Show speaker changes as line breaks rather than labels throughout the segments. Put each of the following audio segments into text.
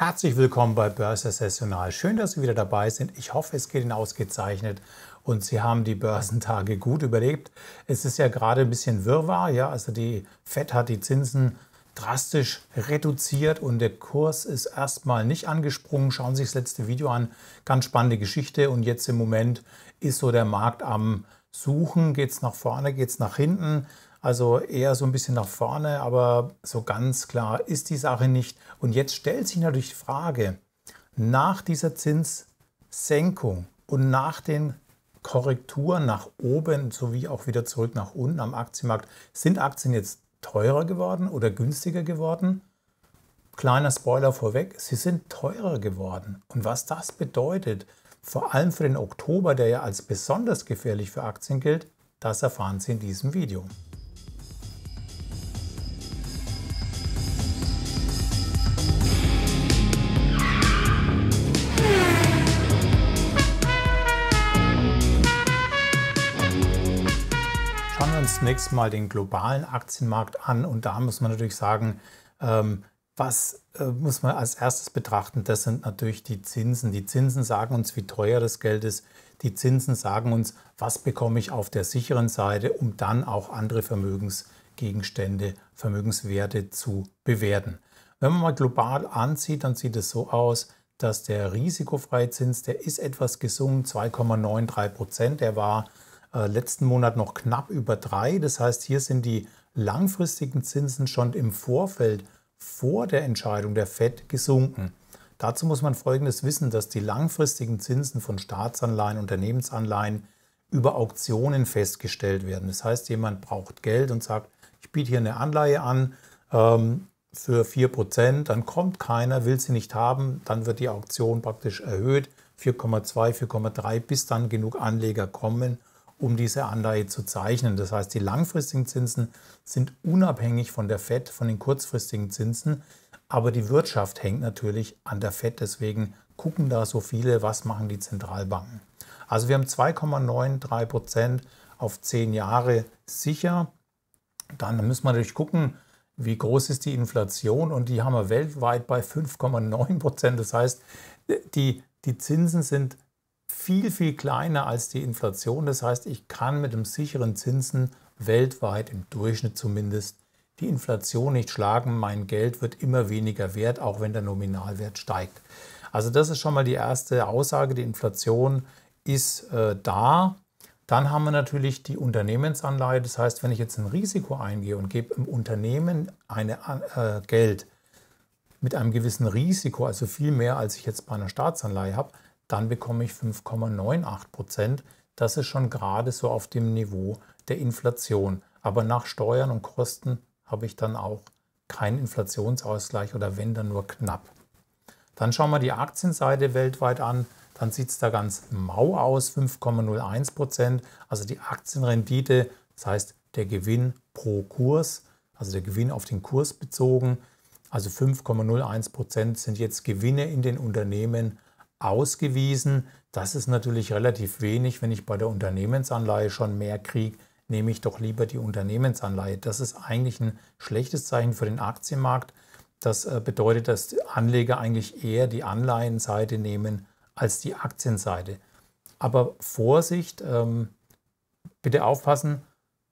Herzlich willkommen bei Börse Sessional. Schön, dass Sie wieder dabei sind. Ich hoffe, es geht Ihnen ausgezeichnet und Sie haben die Börsentage gut überlebt. Es ist ja gerade ein bisschen Wirrwarr, ja, also die Fed hat die Zinsen drastisch reduziert und der Kurs ist erstmal nicht angesprungen. Schauen Sie sich das letzte Video an. Ganz spannende Geschichte und jetzt im Moment ist so der Markt am Suchen. Geht es nach vorne, geht es nach hinten? Also eher so ein bisschen nach vorne, aber so ganz klar ist die Sache nicht. Und jetzt stellt sich natürlich die Frage, nach dieser Zinssenkung und nach den Korrekturen nach oben sowie auch wieder zurück nach unten am Aktienmarkt, sind Aktien jetzt teurer geworden oder günstiger geworden? Kleiner Spoiler vorweg, sie sind teurer geworden. Und was das bedeutet, vor allem für den Oktober, der ja als besonders gefährlich für Aktien gilt, das erfahren Sie in diesem Video. zunächst mal den globalen Aktienmarkt an und da muss man natürlich sagen, ähm, was äh, muss man als erstes betrachten? Das sind natürlich die Zinsen. Die Zinsen sagen uns, wie teuer das Geld ist. Die Zinsen sagen uns, was bekomme ich auf der sicheren Seite, um dann auch andere Vermögensgegenstände, Vermögenswerte zu bewerten. Wenn man mal global anzieht, dann sieht es so aus, dass der risikofreie Zins, der ist etwas gesunken, 2,93 Prozent. Der war äh, letzten Monat noch knapp über drei. Das heißt, hier sind die langfristigen Zinsen schon im Vorfeld vor der Entscheidung der FED gesunken. Dazu muss man Folgendes wissen, dass die langfristigen Zinsen von Staatsanleihen, Unternehmensanleihen über Auktionen festgestellt werden. Das heißt, jemand braucht Geld und sagt, ich biete hier eine Anleihe an ähm, für 4%, dann kommt keiner, will sie nicht haben, dann wird die Auktion praktisch erhöht, 4,2, 4,3, bis dann genug Anleger kommen um diese Anleihe zu zeichnen. Das heißt, die langfristigen Zinsen sind unabhängig von der FED, von den kurzfristigen Zinsen. Aber die Wirtschaft hängt natürlich an der FED. Deswegen gucken da so viele, was machen die Zentralbanken. Also wir haben 2,93 Prozent auf 10 Jahre sicher. Dann müssen wir natürlich gucken, wie groß ist die Inflation und die haben wir weltweit bei 5,9 Prozent. Das heißt, die, die Zinsen sind viel, viel kleiner als die Inflation. Das heißt, ich kann mit einem sicheren Zinsen weltweit im Durchschnitt zumindest die Inflation nicht schlagen. Mein Geld wird immer weniger wert, auch wenn der Nominalwert steigt. Also das ist schon mal die erste Aussage, die Inflation ist äh, da. Dann haben wir natürlich die Unternehmensanleihe. Das heißt, wenn ich jetzt ein Risiko eingehe und gebe im Unternehmen eine, äh, Geld mit einem gewissen Risiko, also viel mehr, als ich jetzt bei einer Staatsanleihe habe, dann bekomme ich 5,98 Prozent. Das ist schon gerade so auf dem Niveau der Inflation. Aber nach Steuern und Kosten habe ich dann auch keinen Inflationsausgleich oder wenn dann nur knapp. Dann schauen wir die Aktienseite weltweit an. Dann sieht es da ganz mau aus, 5,01 Prozent. Also die Aktienrendite, das heißt der Gewinn pro Kurs, also der Gewinn auf den Kurs bezogen. Also 5,01 Prozent sind jetzt Gewinne in den Unternehmen ausgewiesen. Das ist natürlich relativ wenig. Wenn ich bei der Unternehmensanleihe schon mehr kriege, nehme ich doch lieber die Unternehmensanleihe. Das ist eigentlich ein schlechtes Zeichen für den Aktienmarkt. Das äh, bedeutet, dass Anleger eigentlich eher die Anleihenseite nehmen als die Aktienseite. Aber Vorsicht, ähm, bitte aufpassen,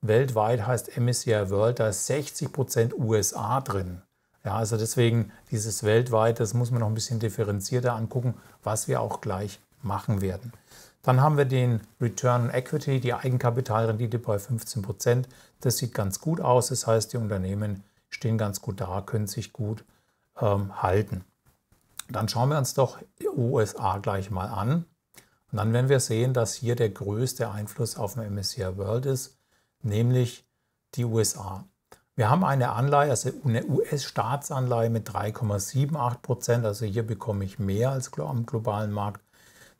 weltweit heißt MSCI World, da ist 60% USA drin. Ja, also deswegen dieses weltweit, das muss man noch ein bisschen differenzierter angucken, was wir auch gleich machen werden. Dann haben wir den Return on Equity, die Eigenkapitalrendite bei 15 Prozent. Das sieht ganz gut aus. Das heißt, die Unternehmen stehen ganz gut da, können sich gut ähm, halten. Dann schauen wir uns doch die USA gleich mal an. Und dann werden wir sehen, dass hier der größte Einfluss auf dem MSCI World ist, nämlich die USA. Wir haben eine Anleihe, also eine US-Staatsanleihe mit 3,78 Prozent. Also hier bekomme ich mehr als am globalen Markt.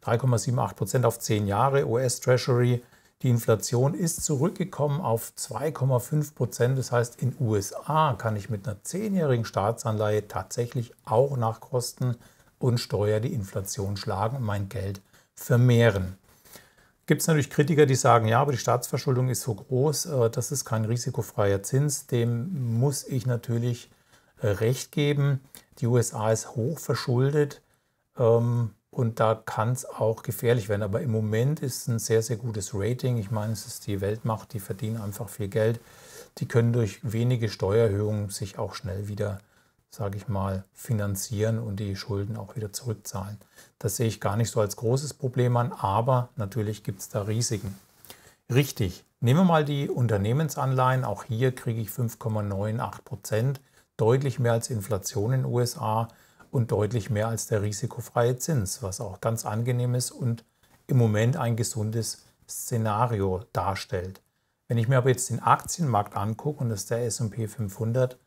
3,78 Prozent auf 10 Jahre US-Treasury. Die Inflation ist zurückgekommen auf 2,5 Prozent. Das heißt, in USA kann ich mit einer 10-jährigen Staatsanleihe tatsächlich auch nach Kosten und Steuer die Inflation schlagen und mein Geld vermehren gibt es natürlich Kritiker, die sagen, ja, aber die Staatsverschuldung ist so groß, äh, das ist kein risikofreier Zins, dem muss ich natürlich äh, recht geben. Die USA ist hoch verschuldet ähm, und da kann es auch gefährlich werden. Aber im Moment ist es ein sehr, sehr gutes Rating. Ich meine, es ist die Weltmacht, die verdienen einfach viel Geld. Die können durch wenige Steuererhöhungen sich auch schnell wieder sage ich mal, finanzieren und die Schulden auch wieder zurückzahlen. Das sehe ich gar nicht so als großes Problem an, aber natürlich gibt es da Risiken. Richtig, nehmen wir mal die Unternehmensanleihen. Auch hier kriege ich 5,98 Prozent, deutlich mehr als Inflation in den USA und deutlich mehr als der risikofreie Zins, was auch ganz angenehm ist und im Moment ein gesundes Szenario darstellt. Wenn ich mir aber jetzt den Aktienmarkt angucke und das ist der SP 500,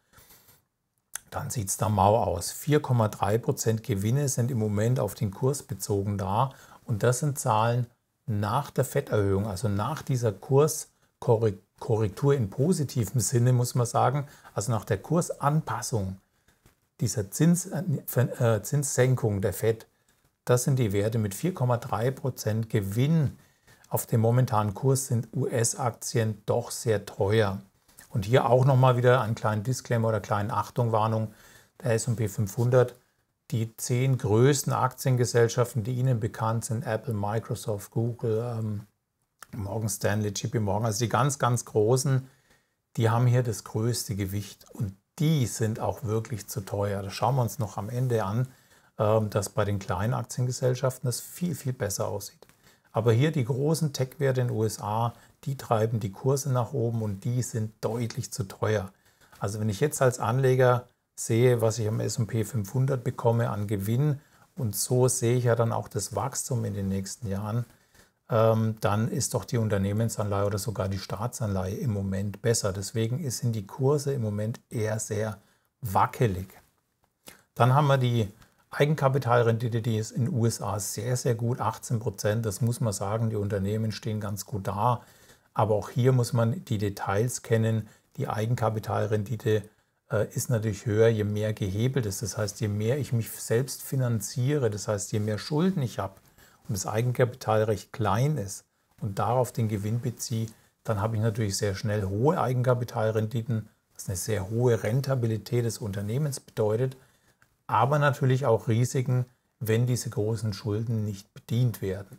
dann sieht es da mau aus. 4,3% Gewinne sind im Moment auf den Kurs bezogen da und das sind Zahlen nach der Fetterhöhung, also nach dieser Kurskorrektur in positivem Sinne, muss man sagen, also nach der Kursanpassung dieser Zins, äh, äh Zinssenkung der Fed. Das sind die Werte mit 4,3% Gewinn. Auf dem momentanen Kurs sind US-Aktien doch sehr teuer. Und hier auch nochmal wieder einen kleinen Disclaimer oder kleinen Achtung, Warnung. Der S&P 500, die zehn größten Aktiengesellschaften, die Ihnen bekannt sind, Apple, Microsoft, Google, ähm, Morgan Stanley, JP Morgan, also die ganz, ganz großen, die haben hier das größte Gewicht. Und die sind auch wirklich zu teuer. Das schauen wir uns noch am Ende an, ähm, dass bei den kleinen Aktiengesellschaften das viel, viel besser aussieht. Aber hier die großen Tech-Werte in den USA, die treiben die Kurse nach oben und die sind deutlich zu teuer. Also wenn ich jetzt als Anleger sehe, was ich am SP 500 bekomme an Gewinn und so sehe ich ja dann auch das Wachstum in den nächsten Jahren, ähm, dann ist doch die Unternehmensanleihe oder sogar die Staatsanleihe im Moment besser. Deswegen sind die Kurse im Moment eher sehr wackelig. Dann haben wir die Eigenkapitalrendite, die ist in den USA sehr, sehr gut, 18 Prozent. Das muss man sagen, die Unternehmen stehen ganz gut da. Aber auch hier muss man die Details kennen. Die Eigenkapitalrendite äh, ist natürlich höher, je mehr gehebelt ist. Das heißt, je mehr ich mich selbst finanziere, das heißt, je mehr Schulden ich habe und das Eigenkapital recht klein ist und darauf den Gewinn beziehe, dann habe ich natürlich sehr schnell hohe Eigenkapitalrenditen, was eine sehr hohe Rentabilität des Unternehmens bedeutet, aber natürlich auch Risiken, wenn diese großen Schulden nicht bedient werden.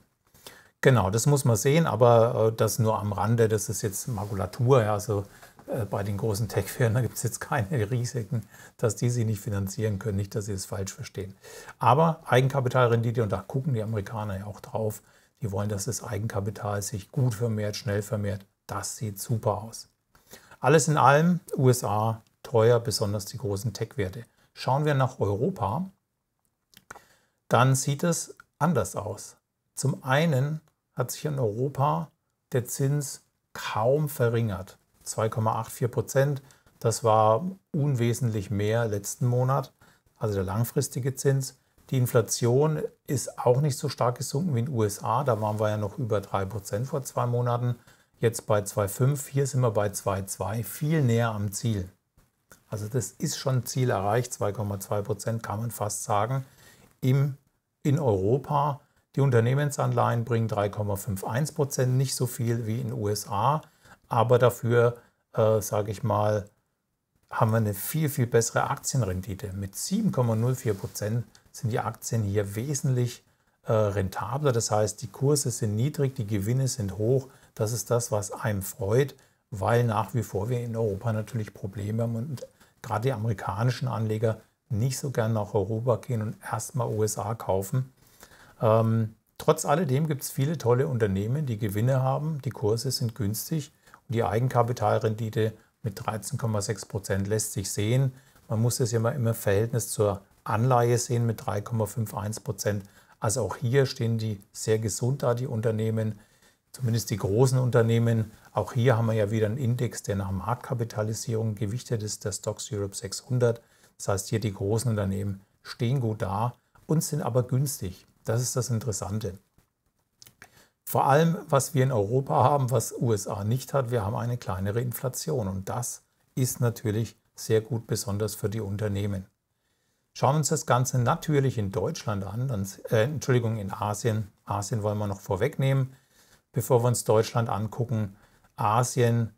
Genau, das muss man sehen, aber äh, das nur am Rande, das ist jetzt Makulatur. Ja, also äh, bei den großen Tech-Firmen gibt es jetzt keine Risiken, dass die sich nicht finanzieren können, nicht, dass sie es falsch verstehen. Aber Eigenkapitalrendite, und da gucken die Amerikaner ja auch drauf, die wollen, dass das Eigenkapital sich gut vermehrt, schnell vermehrt. Das sieht super aus. Alles in allem, USA teuer, besonders die großen Tech-Werte. Schauen wir nach Europa, dann sieht es anders aus. Zum einen hat sich in Europa der Zins kaum verringert. 2,84 Prozent, das war unwesentlich mehr letzten Monat, also der langfristige Zins. Die Inflation ist auch nicht so stark gesunken wie in den USA, da waren wir ja noch über 3 Prozent vor zwei Monaten, jetzt bei 2,5, hier sind wir bei 2,2, viel näher am Ziel. Also das ist schon Ziel erreicht, 2,2 Prozent kann man fast sagen. Im, in Europa die Unternehmensanleihen bringen 3,51 Prozent, nicht so viel wie in den USA, aber dafür, äh, sage ich mal, haben wir eine viel, viel bessere Aktienrendite. Mit 7,04 Prozent sind die Aktien hier wesentlich äh, rentabler. Das heißt, die Kurse sind niedrig, die Gewinne sind hoch. Das ist das, was einem freut, weil nach wie vor wir in Europa natürlich Probleme haben und gerade die amerikanischen Anleger nicht so gern nach Europa gehen und erstmal USA kaufen. Ähm, trotz alledem gibt es viele tolle Unternehmen, die Gewinne haben, die Kurse sind günstig und die Eigenkapitalrendite mit 13,6 Prozent lässt sich sehen. Man muss das ja mal im Verhältnis zur Anleihe sehen mit 3,51 Prozent. Also auch hier stehen die sehr gesund da, die Unternehmen, zumindest die großen Unternehmen. Auch hier haben wir ja wieder einen Index, der nach Marktkapitalisierung gewichtet ist, der Stocks Europe 600. Das heißt, hier die großen Unternehmen stehen gut da und sind aber günstig. Das ist das Interessante. Vor allem, was wir in Europa haben, was USA nicht hat, wir haben eine kleinere Inflation und das ist natürlich sehr gut, besonders für die Unternehmen. Schauen wir uns das Ganze natürlich in Deutschland an, dann, äh, Entschuldigung, in Asien. Asien wollen wir noch vorwegnehmen, bevor wir uns Deutschland angucken. Asien,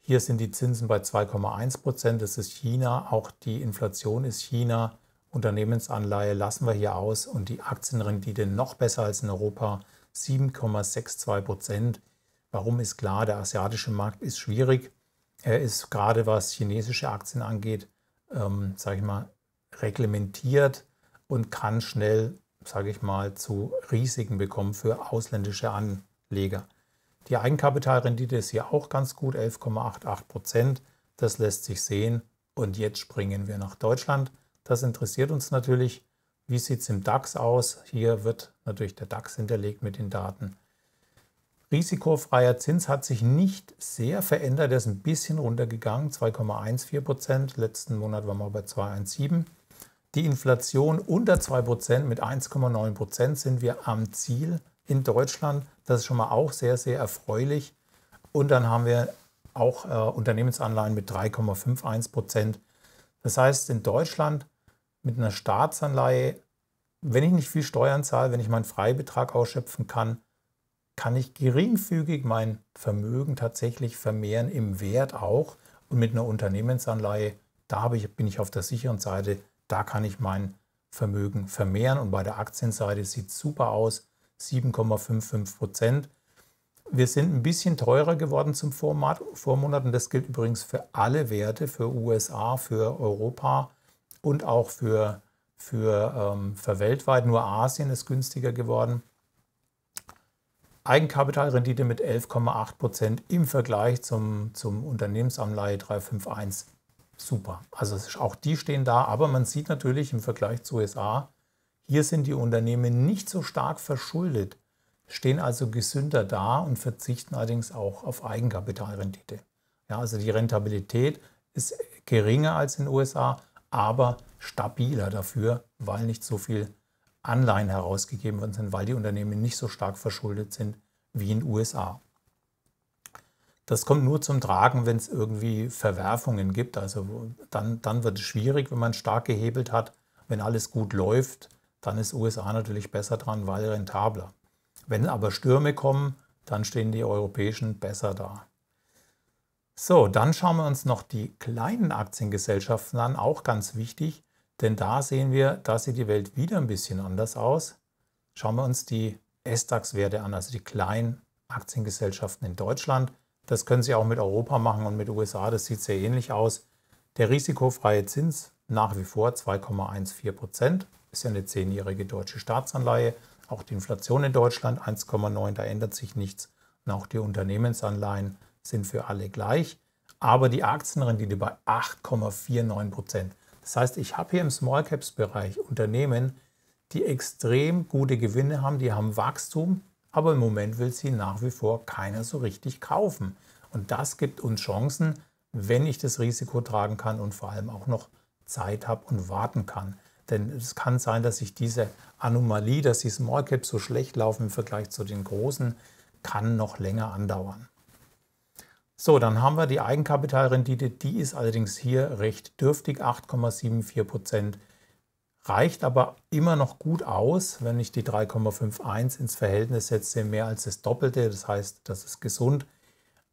hier sind die Zinsen bei 2,1 Prozent, das ist China, auch die Inflation ist China Unternehmensanleihe lassen wir hier aus und die Aktienrendite noch besser als in Europa, 7,62 Prozent. Warum ist klar, der asiatische Markt ist schwierig. Er ist gerade was chinesische Aktien angeht, ähm, sage ich mal, reglementiert und kann schnell, sage ich mal, zu Risiken bekommen für ausländische Anleger. Die Eigenkapitalrendite ist hier auch ganz gut, 11,88 Prozent. Das lässt sich sehen. Und jetzt springen wir nach Deutschland das interessiert uns natürlich. Wie sieht es im DAX aus? Hier wird natürlich der DAX hinterlegt mit den Daten. Risikofreier Zins hat sich nicht sehr verändert. Er ist ein bisschen runtergegangen, 2,14 Prozent. Letzten Monat waren wir bei 2,17. Die Inflation unter 2 Prozent mit 1,9 Prozent sind wir am Ziel in Deutschland. Das ist schon mal auch sehr, sehr erfreulich. Und dann haben wir auch äh, Unternehmensanleihen mit 3,51 Prozent. Das heißt, in Deutschland mit einer Staatsanleihe, wenn ich nicht viel Steuern zahle, wenn ich meinen Freibetrag ausschöpfen kann, kann ich geringfügig mein Vermögen tatsächlich vermehren im Wert auch. Und mit einer Unternehmensanleihe, da bin ich auf der sicheren Seite, da kann ich mein Vermögen vermehren. Und bei der Aktienseite sieht es super aus, 7,55 Prozent. Wir sind ein bisschen teurer geworden zum Vormonat und das gilt übrigens für alle Werte, für USA, für Europa, und auch für, für, ähm, für weltweit. Nur Asien ist günstiger geworden. Eigenkapitalrendite mit 11,8 Prozent im Vergleich zum, zum Unternehmensanleihe 351. Super. Also auch die stehen da, aber man sieht natürlich im Vergleich zu USA, hier sind die Unternehmen nicht so stark verschuldet, stehen also gesünder da und verzichten allerdings auch auf Eigenkapitalrendite. Ja, also die Rentabilität ist geringer als in den USA, aber stabiler dafür, weil nicht so viel Anleihen herausgegeben worden sind, weil die Unternehmen nicht so stark verschuldet sind wie in den USA. Das kommt nur zum Tragen, wenn es irgendwie Verwerfungen gibt. Also dann, dann wird es schwierig, wenn man stark gehebelt hat. Wenn alles gut läuft, dann ist USA natürlich besser dran, weil rentabler. Wenn aber Stürme kommen, dann stehen die Europäischen besser da. So, dann schauen wir uns noch die kleinen Aktiengesellschaften an, auch ganz wichtig, denn da sehen wir, da sieht die Welt wieder ein bisschen anders aus. Schauen wir uns die s SDAX-Werte an, also die kleinen Aktiengesellschaften in Deutschland. Das können Sie auch mit Europa machen und mit USA, das sieht sehr ähnlich aus. Der risikofreie Zins nach wie vor 2,14 Prozent, ist ja eine zehnjährige deutsche Staatsanleihe. Auch die Inflation in Deutschland 1,9, da ändert sich nichts. Und auch die Unternehmensanleihen sind für alle gleich, aber die Aktienrendite bei 8,49 Prozent. Das heißt, ich habe hier im Small Caps Bereich Unternehmen, die extrem gute Gewinne haben, die haben Wachstum, aber im Moment will sie nach wie vor keiner so richtig kaufen. Und das gibt uns Chancen, wenn ich das Risiko tragen kann und vor allem auch noch Zeit habe und warten kann. Denn es kann sein, dass sich diese Anomalie, dass die Small Caps so schlecht laufen im Vergleich zu den großen, kann noch länger andauern. So, dann haben wir die Eigenkapitalrendite, die ist allerdings hier recht dürftig, 8,74 Prozent. Reicht aber immer noch gut aus, wenn ich die 3,51 ins Verhältnis setze, mehr als das Doppelte, das heißt, das ist gesund.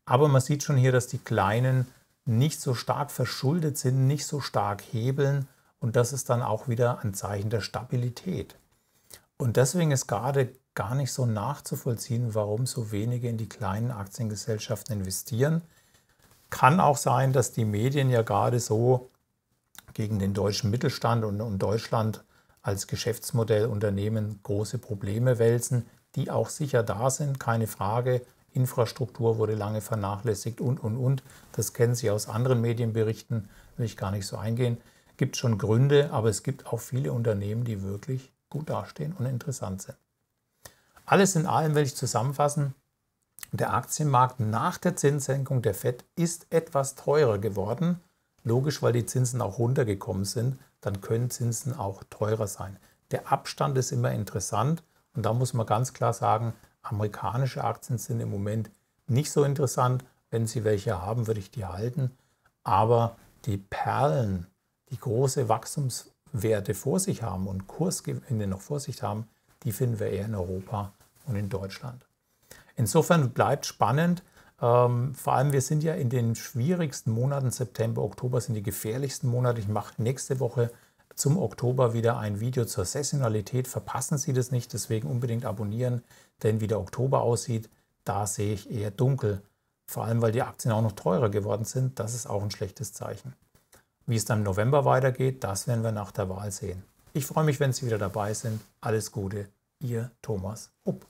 Aber man sieht schon hier, dass die Kleinen nicht so stark verschuldet sind, nicht so stark hebeln und das ist dann auch wieder ein Zeichen der Stabilität. Und deswegen ist gerade gar nicht so nachzuvollziehen, warum so wenige in die kleinen Aktiengesellschaften investieren. Kann auch sein, dass die Medien ja gerade so gegen den deutschen Mittelstand und, und Deutschland als Geschäftsmodell Unternehmen große Probleme wälzen, die auch sicher da sind, keine Frage. Infrastruktur wurde lange vernachlässigt und, und, und. Das kennen Sie aus anderen Medienberichten, will ich gar nicht so eingehen. Gibt schon Gründe, aber es gibt auch viele Unternehmen, die wirklich gut dastehen und interessant sind. Alles in allem will ich zusammenfassen, der Aktienmarkt nach der Zinssenkung der FED ist etwas teurer geworden. Logisch, weil die Zinsen auch runtergekommen sind, dann können Zinsen auch teurer sein. Der Abstand ist immer interessant und da muss man ganz klar sagen, amerikanische Aktien sind im Moment nicht so interessant. Wenn Sie welche haben, würde ich die halten. Aber die Perlen, die große Wachstumswerte vor sich haben und Kursgewinne äh, noch vor sich haben, die finden wir eher in Europa und in Deutschland. Insofern bleibt spannend. Ähm, vor allem, wir sind ja in den schwierigsten Monaten, September, Oktober sind die gefährlichsten Monate. Ich mache nächste Woche zum Oktober wieder ein Video zur Saisonalität. Verpassen Sie das nicht, deswegen unbedingt abonnieren, denn wie der Oktober aussieht, da sehe ich eher dunkel. Vor allem, weil die Aktien auch noch teurer geworden sind, das ist auch ein schlechtes Zeichen. Wie es dann im November weitergeht, das werden wir nach der Wahl sehen. Ich freue mich, wenn Sie wieder dabei sind. Alles Gute, Ihr Thomas Hupp.